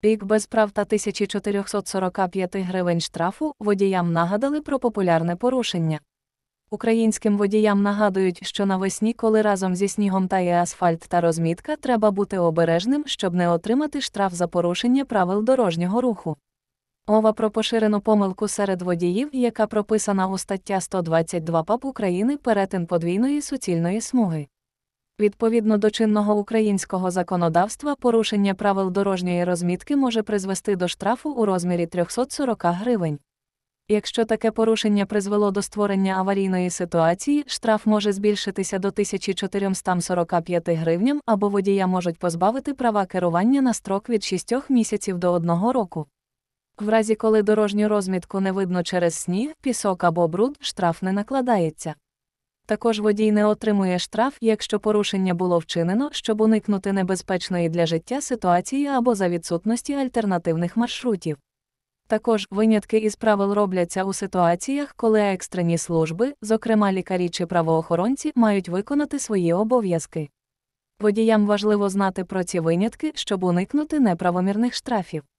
Пік без прав та 1445 гривень штрафу водіям нагадали про популярне порушення. Українським водіям нагадують, що навесні, коли разом зі снігом тає асфальт та розмітка, треба бути обережним, щоб не отримати штраф за порушення правил дорожнього руху. Мова про поширену помилку серед водіїв, яка прописана у стаття 122 ПАП України перетин подвійної суцільної смуги. Відповідно до чинного українського законодавства, порушення правил дорожньої розмітки може призвести до штрафу у розмірі 340 гривень. Якщо таке порушення призвело до створення аварійної ситуації, штраф може збільшитися до 1445 гривням або водія можуть позбавити права керування на строк від 6 місяців до 1 року. В разі коли дорожню розмітку не видно через сніг, пісок або бруд, штраф не накладається. Також водій не отримує штраф, якщо порушення було вчинено, щоб уникнути небезпечної для життя ситуації або за відсутності альтернативних маршрутів. Також винятки із правил робляться у ситуаціях, коли екстрені служби, зокрема лікарі чи правоохоронці, мають виконати свої обов'язки. Водіям важливо знати про ці винятки, щоб уникнути неправомірних штрафів.